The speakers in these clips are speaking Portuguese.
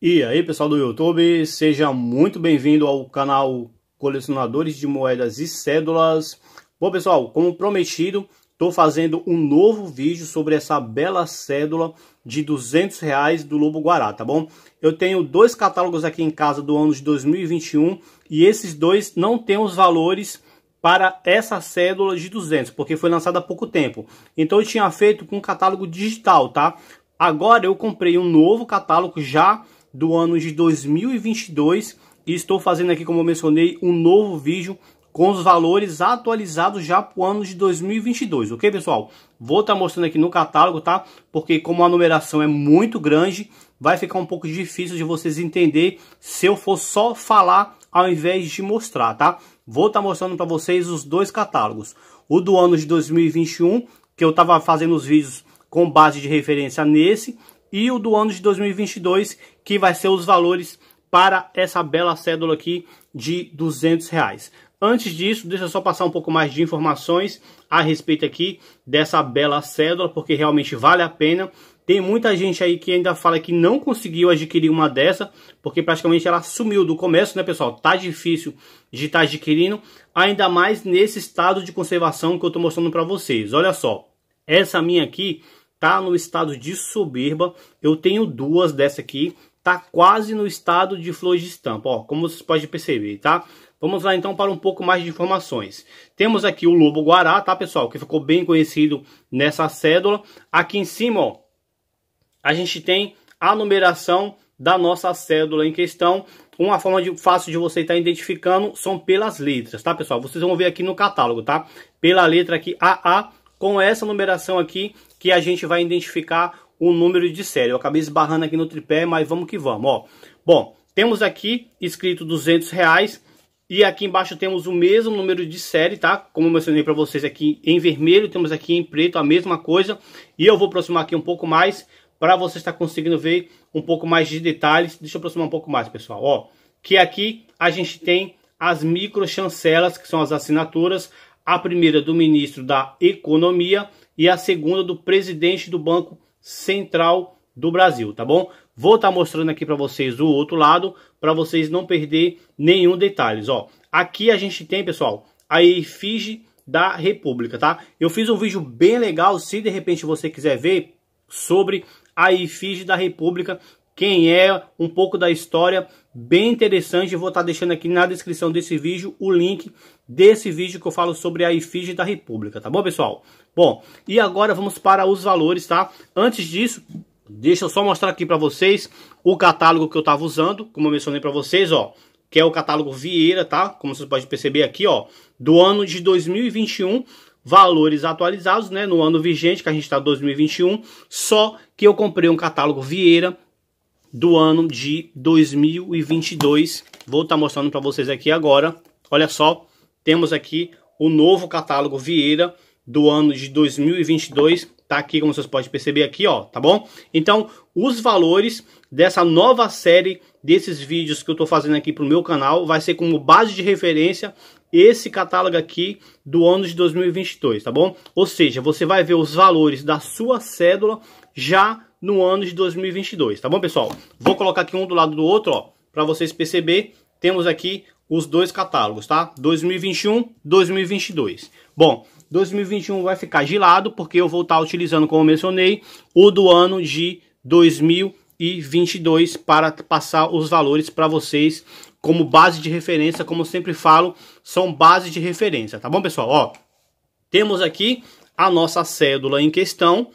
E aí pessoal do YouTube, seja muito bem-vindo ao canal Colecionadores de Moedas e Cédulas. Bom pessoal, como prometido, estou fazendo um novo vídeo sobre essa bela cédula de 200 reais do Lobo Guará, tá bom? Eu tenho dois catálogos aqui em casa do ano de 2021 e esses dois não têm os valores para essa cédula de 200, porque foi lançada há pouco tempo. Então eu tinha feito com um catálogo digital, tá? Agora eu comprei um novo catálogo já do ano de 2022 e estou fazendo aqui, como eu mencionei, um novo vídeo com os valores atualizados já para o ano de 2022, ok pessoal? Vou estar tá mostrando aqui no catálogo, tá? Porque como a numeração é muito grande, vai ficar um pouco difícil de vocês entender se eu for só falar ao invés de mostrar, tá? Vou estar tá mostrando para vocês os dois catálogos. O do ano de 2021, que eu estava fazendo os vídeos com base de referência nesse, e o do ano de 2022, que vai ser os valores para essa bela cédula aqui de 200 reais. Antes disso, deixa eu só passar um pouco mais de informações a respeito aqui dessa bela cédula, porque realmente vale a pena. Tem muita gente aí que ainda fala que não conseguiu adquirir uma dessa, porque praticamente ela sumiu do comércio, né, pessoal? Tá difícil de estar tá adquirindo, ainda mais nesse estado de conservação que eu tô mostrando para vocês. Olha só, essa minha aqui tá no estado de soberba. Eu tenho duas dessa aqui, tá quase no estado de flor de estampa, ó, como vocês podem perceber, tá? Vamos lá então para um pouco mais de informações. Temos aqui o lobo guará, tá pessoal, que ficou bem conhecido nessa cédula. Aqui em cima, ó, a gente tem a numeração da nossa cédula em questão. Uma forma de, fácil de você estar tá identificando são pelas letras, tá pessoal? Vocês vão ver aqui no catálogo, tá? Pela letra aqui AA com essa numeração aqui que a gente vai identificar o número de série. Eu acabei esbarrando aqui no tripé, mas vamos que vamos, ó. Bom, temos aqui escrito 200 reais e aqui embaixo temos o mesmo número de série, tá? Como eu mencionei para vocês aqui em vermelho, temos aqui em preto a mesma coisa. E eu vou aproximar aqui um pouco mais para você estar conseguindo ver um pouco mais de detalhes. Deixa eu aproximar um pouco mais, pessoal, ó. Que aqui a gente tem as micro chancelas, que são as assinaturas, a primeira do ministro da Economia e a segunda do presidente do Banco Central do Brasil, tá bom? Vou estar tá mostrando aqui para vocês o outro lado, para vocês não perder nenhum detalhes, ó. Aqui a gente tem, pessoal, a efígie da República, tá? Eu fiz um vídeo bem legal, se de repente você quiser ver, sobre a efígie da República quem é, um pouco da história, bem interessante. Eu vou estar tá deixando aqui na descrição desse vídeo o link desse vídeo que eu falo sobre a efígie da República, tá bom, pessoal? Bom, e agora vamos para os valores, tá? Antes disso, deixa eu só mostrar aqui para vocês o catálogo que eu estava usando, como eu mencionei para vocês, ó, que é o catálogo Vieira, tá? Como vocês podem perceber aqui, ó, do ano de 2021, valores atualizados, né, no ano vigente, que a gente está 2021, só que eu comprei um catálogo Vieira do ano de 2022. Vou estar tá mostrando para vocês aqui agora. Olha só, temos aqui o novo catálogo Vieira do ano de 2022. Tá aqui, como vocês podem perceber aqui, ó, tá bom? Então, os valores dessa nova série desses vídeos que eu tô fazendo aqui pro meu canal vai ser como base de referência esse catálogo aqui do ano de 2022, tá bom? Ou seja, você vai ver os valores da sua cédula já no ano de 2022, tá bom, pessoal? Vou colocar aqui um do lado do outro, ó, para vocês perceber. Temos aqui os dois catálogos, tá? 2021, 2022. Bom, 2021 vai ficar de lado porque eu vou estar tá utilizando, como mencionei, o do ano de 2022 para passar os valores para vocês como base de referência, como sempre falo, são bases de referência, tá bom, pessoal? Ó, temos aqui a nossa cédula em questão,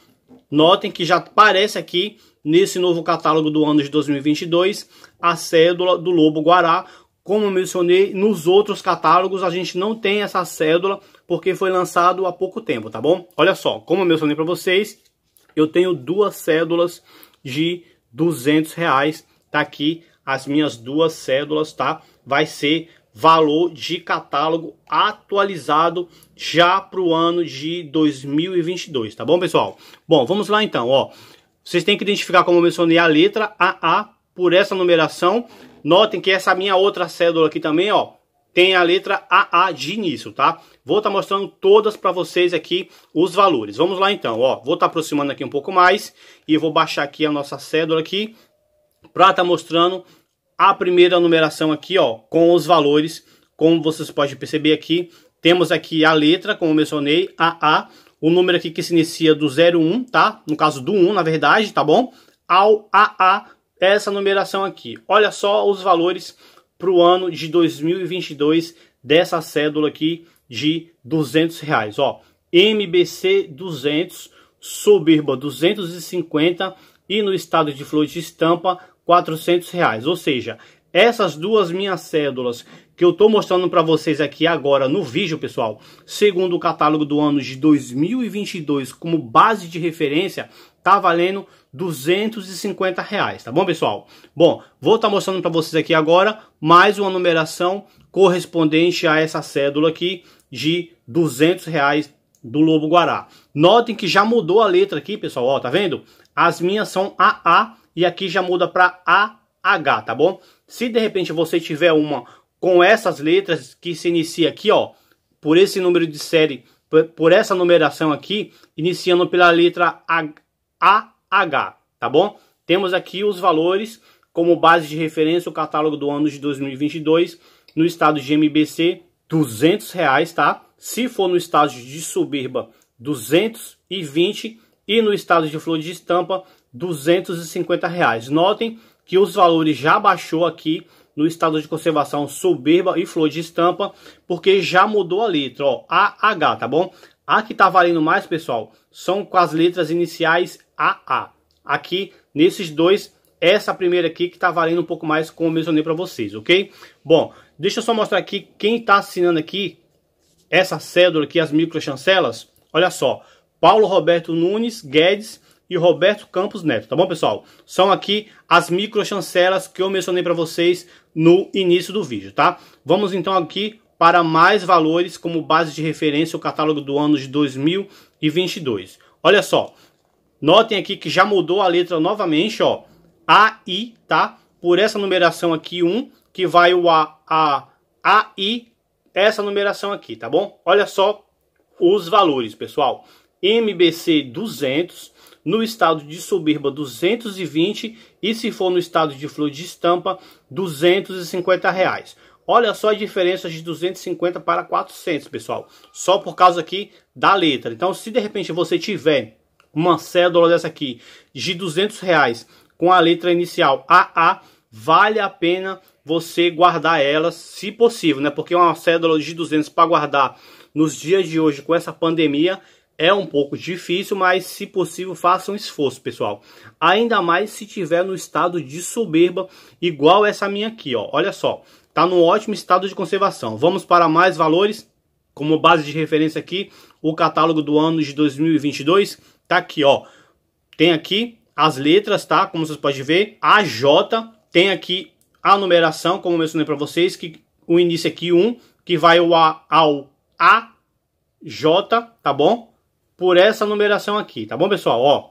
Notem que já aparece aqui nesse novo catálogo do ano de 2022 a cédula do lobo guará. Como mencionei, nos outros catálogos a gente não tem essa cédula porque foi lançado há pouco tempo, tá bom? Olha só, como eu mencionei para vocês, eu tenho duas cédulas de 200 reais, tá aqui as minhas duas cédulas, tá? Vai ser valor de catálogo atualizado já para o ano de 2022, tá bom, pessoal? Bom, vamos lá então, ó. Vocês têm que identificar, como eu mencionei, a letra AA por essa numeração. Notem que essa minha outra cédula aqui também, ó, tem a letra AA de início, tá? Vou estar tá mostrando todas para vocês aqui os valores. Vamos lá então, ó. Vou estar tá aproximando aqui um pouco mais e vou baixar aqui a nossa cédula aqui para estar tá mostrando a primeira numeração aqui, ó, com os valores, como vocês podem perceber aqui, temos aqui a letra, como eu mencionei, a A, o número aqui que se inicia do 01, tá? No caso do 1, na verdade, tá bom? Ao AA, essa numeração aqui. Olha só os valores para o ano de 2022 dessa cédula aqui de 200 reais, ó. MBC 200, soberba 250 e no estado de flor de estampa 400 reais. Ou seja, essas duas minhas cédulas que eu estou mostrando para vocês aqui agora no vídeo, pessoal, segundo o catálogo do ano de 2022 como base de referência, tá valendo 250 reais, tá bom, pessoal? Bom, vou estar tá mostrando para vocês aqui agora mais uma numeração correspondente a essa cédula aqui de 200 reais do Lobo Guará. Notem que já mudou a letra aqui, pessoal, ó, tá vendo? As minhas são AA e aqui já muda para AH, tá bom? Se de repente você tiver uma com essas letras que se inicia aqui, ó, por esse número de série, por, por essa numeração aqui, iniciando pela letra AH, tá bom? Temos aqui os valores como base de referência o catálogo do ano de 2022 no estado de MBC, 200 reais, tá? Se for no estado de Suburba, 220 e no estado de Flor de Estampa, 250 reais. Notem que os valores já baixou aqui no estado de conservação soberba e flor de estampa, porque já mudou a letra, ó, AH, tá bom? A que tá valendo mais, pessoal, são com as letras iniciais AA. Aqui, nesses dois, essa primeira aqui que tá valendo um pouco mais, como eu mencionei para vocês, ok? Bom, deixa eu só mostrar aqui quem tá assinando aqui essa cédula aqui, as microchancelas. Olha só, Paulo Roberto Nunes Guedes, e Roberto Campos Neto, tá bom, pessoal? São aqui as microchancelas que eu mencionei para vocês no início do vídeo, tá? Vamos então aqui para mais valores como base de referência o catálogo do ano de 2022. Olha só, notem aqui que já mudou a letra novamente, ó, AI, tá? Por essa numeração aqui 1, um, que vai o A, A, AI, essa numeração aqui, tá bom? Olha só os valores, pessoal. MBC 200, no estado de Soberba 220 e se for no estado de Flor de Estampa 250 reais. Olha só a diferença de 250 para 400, pessoal. Só por causa aqui da letra. Então, se de repente você tiver uma cédula dessa aqui de 200 reais com a letra inicial AA, vale a pena você guardar ela, se possível, né? Porque é uma cédula de 200 para guardar nos dias de hoje com essa pandemia é um pouco difícil, mas se possível faça um esforço, pessoal. Ainda mais se tiver no estado de soberba, igual essa minha aqui, ó. Olha só, tá no ótimo estado de conservação. Vamos para mais valores, como base de referência aqui, o catálogo do ano de 2022, tá aqui, ó. Tem aqui as letras, tá? Como vocês podem ver, a J tem aqui a numeração, como eu mencionei para vocês, que o início aqui 1, que vai o A ao A, J, tá bom? por essa numeração aqui, tá bom, pessoal? Ó,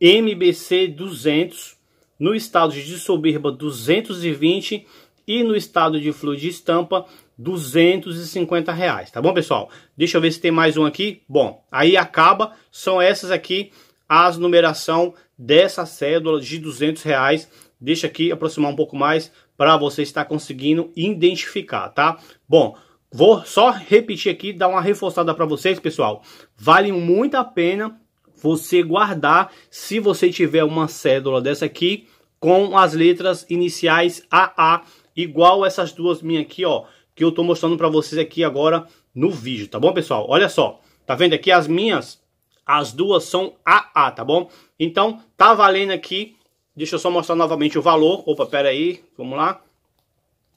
MBC 200 no estado de soberba 220 e no estado de fluido de estampa 250 reais, tá bom, pessoal? Deixa eu ver se tem mais um aqui. Bom, aí acaba, são essas aqui as numeração dessa cédula de 200 reais. Deixa aqui aproximar um pouco mais para você estar conseguindo identificar, tá? Bom, Vou só repetir aqui, dar uma reforçada para vocês, pessoal. Vale muito a pena você guardar se você tiver uma cédula dessa aqui com as letras iniciais AA, igual essas duas minhas aqui, ó, que eu tô mostrando para vocês aqui agora no vídeo, tá bom, pessoal? Olha só, tá vendo aqui as minhas? As duas são AA, tá bom? Então, tá valendo aqui, deixa eu só mostrar novamente o valor. Opa, pera aí, vamos lá.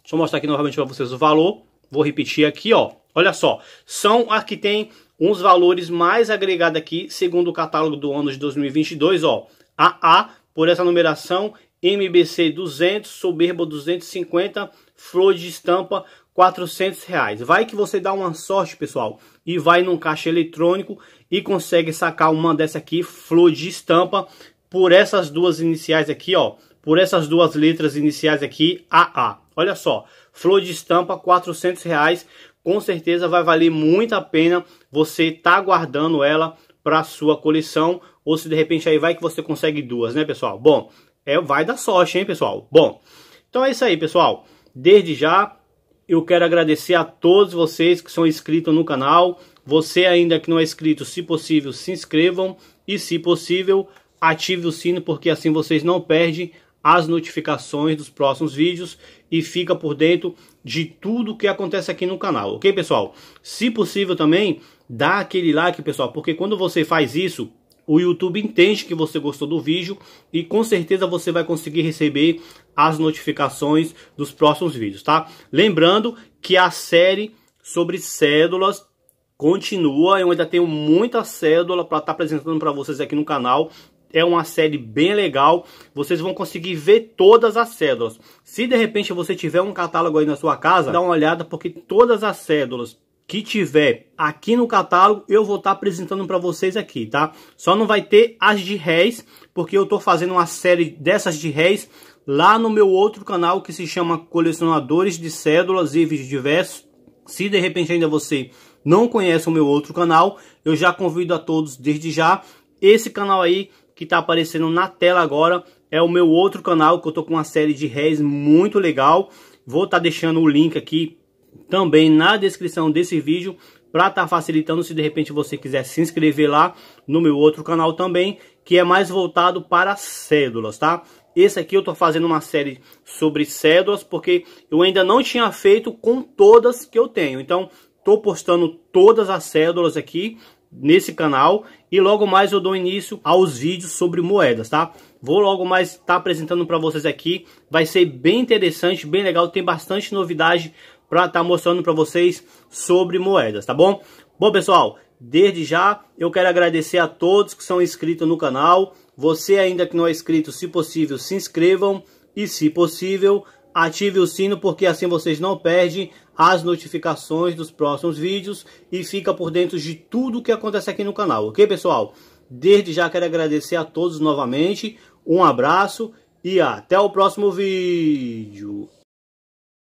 Deixa eu mostrar aqui novamente para vocês o valor. Vou repetir aqui, ó. Olha só, são as que tem uns valores mais agregados aqui, segundo o catálogo do ano de 2022, ó. AA, por essa numeração, MBC 200, Soberba 250, Flor de Estampa 400 reais. Vai que você dá uma sorte, pessoal, e vai num caixa eletrônico e consegue sacar uma dessa aqui, Flor de Estampa, por essas duas iniciais aqui, ó. Por essas duas letras iniciais aqui, AA. Olha só, flor de estampa, 400 reais. Com certeza vai valer muito a pena você tá guardando ela para sua coleção. Ou se de repente aí vai que você consegue duas, né, pessoal? Bom, é, vai dar sorte, hein, pessoal? Bom, então é isso aí, pessoal. Desde já, eu quero agradecer a todos vocês que são inscritos no canal. Você ainda que não é inscrito, se possível, se inscrevam. E se possível, ative o sino, porque assim vocês não perdem as notificações dos próximos vídeos e fica por dentro de tudo que acontece aqui no canal, ok pessoal? Se possível também, dá aquele like pessoal, porque quando você faz isso, o YouTube entende que você gostou do vídeo e com certeza você vai conseguir receber as notificações dos próximos vídeos, tá? Lembrando que a série sobre cédulas continua, eu ainda tenho muita cédula para estar tá apresentando para vocês aqui no canal, é uma série bem legal, vocês vão conseguir ver todas as cédulas. Se de repente você tiver um catálogo aí na sua casa, dá uma olhada porque todas as cédulas que tiver aqui no catálogo, eu vou estar tá apresentando para vocês aqui, tá? Só não vai ter as de réis, porque eu estou fazendo uma série dessas de réis lá no meu outro canal que se chama Colecionadores de Cédulas e Vídeos Diversos. Se de repente ainda você não conhece o meu outro canal, eu já convido a todos desde já. Esse canal aí que está aparecendo na tela agora é o meu outro canal, que eu estou com uma série de réis muito legal. Vou estar tá deixando o link aqui também na descrição desse vídeo para estar tá facilitando se de repente você quiser se inscrever lá no meu outro canal também, que é mais voltado para cédulas, tá? Esse aqui eu tô fazendo uma série sobre cédulas, porque eu ainda não tinha feito com todas que eu tenho. Então, tô postando todas as cédulas aqui, nesse canal e logo mais eu dou início aos vídeos sobre moedas, tá? Vou logo mais estar tá apresentando para vocês aqui, vai ser bem interessante, bem legal, tem bastante novidade para estar tá mostrando para vocês sobre moedas, tá bom? Bom pessoal, desde já eu quero agradecer a todos que são inscritos no canal, você ainda que não é inscrito, se possível se inscrevam e se possível ative o sino porque assim vocês não perdem as notificações dos próximos vídeos e fica por dentro de tudo o que acontece aqui no canal, ok pessoal? Desde já quero agradecer a todos novamente, um abraço e até o próximo vídeo.